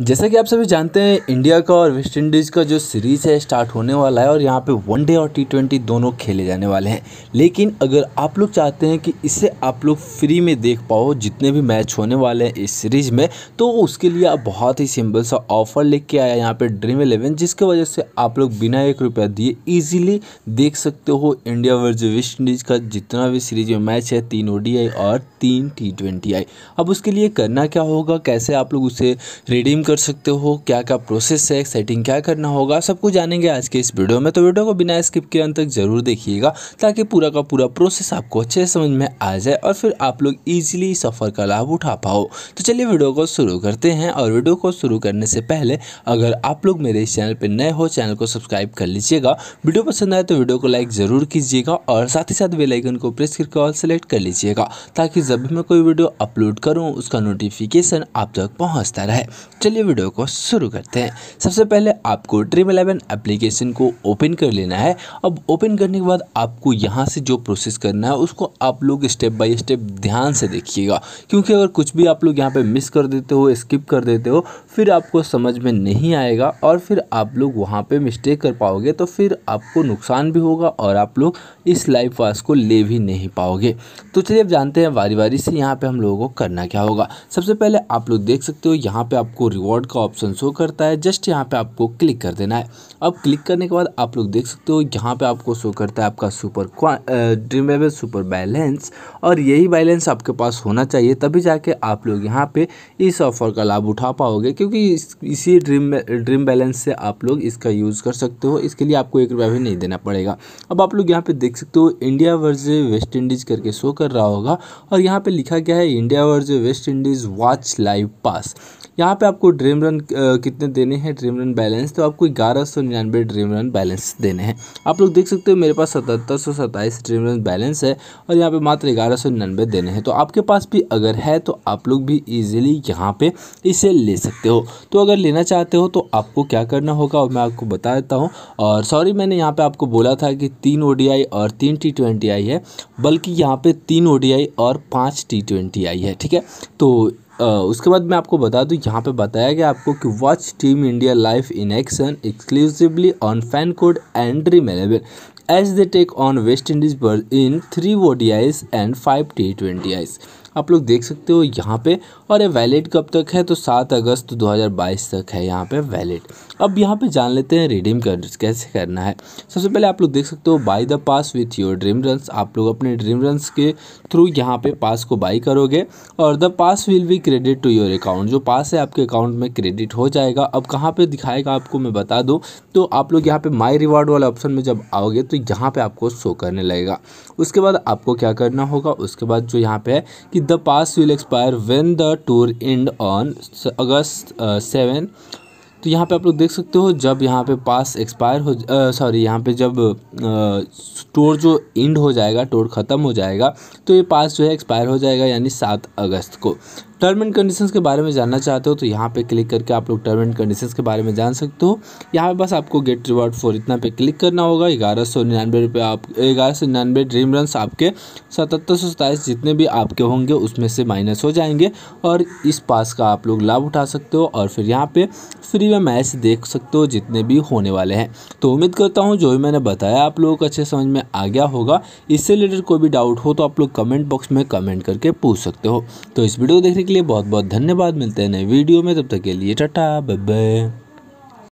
जैसा कि आप सभी जानते हैं इंडिया का और वेस्ट इंडीज़ का जो सीरीज़ है स्टार्ट होने वाला है और यहाँ पे वनडे और टी ट्वेंटी दोनों खेले जाने वाले हैं लेकिन अगर आप लोग चाहते हैं कि इसे आप लोग फ्री में देख पाओ जितने भी मैच होने वाले हैं इस सीरीज़ में तो उसके लिए आप बहुत ही सिंपल सा ऑफ़र लेके आया यहाँ पर ड्रीम इलेवन जिसके वजह से आप लोग बिना एक रुपया दिए ईजिली देख सकते हो इंडिया वर्ज वेस्ट इंडीज़ का जितना भी सीरीज में मैच है तीन ओ और तीन टी आई अब उसके लिए करना क्या होगा कैसे आप लोग उसे रिडीम कर सकते हो क्या क्या प्रोसेस है सेटिंग क्या करना होगा सब कुछ जानेंगे आज के इस वीडियो में तो वीडियो को बिना स्किप के अंत तक जरूर देखिएगा ताकि पूरा का पूरा प्रोसेस आपको अच्छे से समझ में आ जाए और फिर आप लोग ईजिली सफ़र का लाभ उठा पाओ तो चलिए वीडियो को शुरू करते हैं और वीडियो को शुरू करने से पहले अगर आप लोग मेरे इस चैनल पर नए हो चैनल को सब्सक्राइब कर लीजिएगा वीडियो पसंद आए तो वीडियो को लाइक ज़रूर कीजिएगा और साथ ही साथ बेलाइकन को प्रेस करके ऑल सेलेक्ट कर लीजिएगा ताकि जब भी मैं कोई वीडियो अपलोड करूँ उसका नोटिफिकेशन आप तक पहुँचता रहे चलिए चलिए वीडियो को शुरू करते हैं सबसे पहले आपको ड्रीम इलेवन एप्लीकेशन को ओपन कर लेना है अब ओपन करने के बाद आपको यहाँ से जो प्रोसेस करना है उसको आप लोग स्टेप बाय स्टेप ध्यान से देखिएगा क्योंकि अगर कुछ भी आप लोग यहाँ पे मिस कर देते हो स्किप कर देते हो फिर आपको समझ में नहीं आएगा और फिर आप लोग वहाँ पर मिस्टेक कर पाओगे तो फिर आपको नुकसान भी होगा और आप लोग इस लाइफ वास को ले भी नहीं पाओगे तो चलिए अब जानते हैं बारी बारी से यहाँ पर हम लोगों को करना क्या होगा सबसे पहले आप लोग देख सकते हो यहाँ पर आपको रिवॉर्ड का ऑप्शन शो करता है जस्ट यहाँ पे आपको क्लिक कर देना है अब क्लिक करने के बाद आप लोग देख सकते हो यहाँ पे आपको शो करता है आपका सुपर ड्रीम एवेल सुपर बैलेंस और यही बैलेंस आपके पास होना चाहिए तभी जाके आप लोग यहाँ पे इस ऑफर का लाभ उठा पाओगे क्योंकि इस, इसी ड्रीम ड्रीम बैलेंस से आप लोग इसका यूज़ कर सकते हो इसके लिए आपको एक रुपया भी नहीं देना पड़ेगा अब आप लोग यहाँ पर देख सकते हो इंडिया वर्ज वेस्ट इंडीज़ करके शो कर रहा होगा और यहाँ पर लिखा गया है India vs West Indies watch live pass यहाँ पे आपको ड्रीम रन कितने देने हैं ड्रीम रन बैलेंस तो आपको ग्यारह सौ निन्यानवे ड्रीम रन बैलेंस देने हैं आप लोग देख सकते हो मेरे पास सतहत्तर सौ सत्ताईस ड्रीम रन बैलेंस है और यहाँ पे मात्र ग्यारह सौ निन्यानवे देने हैं तो आपके पास भी अगर है तो आप लोग भी ईजिली यहाँ पे इसे ले सकते हो तो अगर लेना चाहते हो तो आपको क्या करना होगा और मैं आपको बता देता हूँ और सॉरी मैंने यहाँ पर आपको बोला था कि तीन ओ और तीन टी है बल्कि यहाँ पर तीन ओ और पाँच टी आई है ठीक है तो उसके बाद मैं आपको बता दूँ यहाँ पे बताया गया आपको कि watch team India live in action exclusively on Fan Code and Dream Eleven as they take on West Indies पर in three ODIs and five T twenty Is आप लोग देख सकते हो यहाँ पे और ये वैलिड कब तक है तो सात अगस्त 2022 तक है यहाँ पे वैलिड अब यहाँ पे जान लेते हैं रिडीम कर कैसे करना है सबसे पहले आप लोग देख सकते हो buy the pass with your Dream runs आप लोग अपने ड्रीम रन्स के थ्रू यहाँ पे पास को बाई करोगे और the pass will be credit to your account जो पास है आपके अकाउंट में क्रेडिट हो जाएगा अब कहाँ पर दिखाएगा आपको मैं बता दूँ तो आप लोग यहाँ पर माई रिवार्ड वाला ऑप्शन में जब आओगे तो तो यहाँ पे आपको शो करने लगेगा उसके बाद आपको क्या करना होगा उसके बाद जो यहाँ पे है कि the pass will expire when the tour end on August seven तो यहाँ पे आप लोग देख सकते हो जब यहाँ पे पास एक्सपायर हो सॉरी यहाँ पे जब टोर जो एंड हो जाएगा टोर ख़त्म हो जाएगा तो ये पास जो है एक्सपायर हो जाएगा यानी सात अगस्त को टर्म एंड कंडीशंस के बारे में जानना चाहते हो तो यहाँ पे क्लिक करके आप लोग टर्म एंड कंडीशंस के बारे में जान सकते हो यहाँ पे बस आपको गेट रिवॉर्ड फॉर इतना पे क्लिक करना होगा ग्यारह सौ निन्यानवे रुपये आप ग्यारह सौ निन्यानवे ड्रीम रन आपके सतहत्तर सौ सताईस जितने भी आपके होंगे उसमें से माइनस हो जाएंगे और इस पास का आप लोग लाभ उठा सकते हो और फिर यहाँ पर फ्री में मैच देख सकते हो जितने भी होने वाले हैं तो उम्मीद करता हूँ जो भी मैंने बताया आप लोगों को अच्छे समझ में आ गया होगा इससे रिलेटेड कोई भी डाउट हो तो आप लोग कमेंट बॉक्स में कमेंट करके पूछ सकते हो तो इस वीडियो को देखने के लिए बहुत बहुत धन्यवाद मिलते हैं नए वीडियो में तब तक के लिए टाटा बाय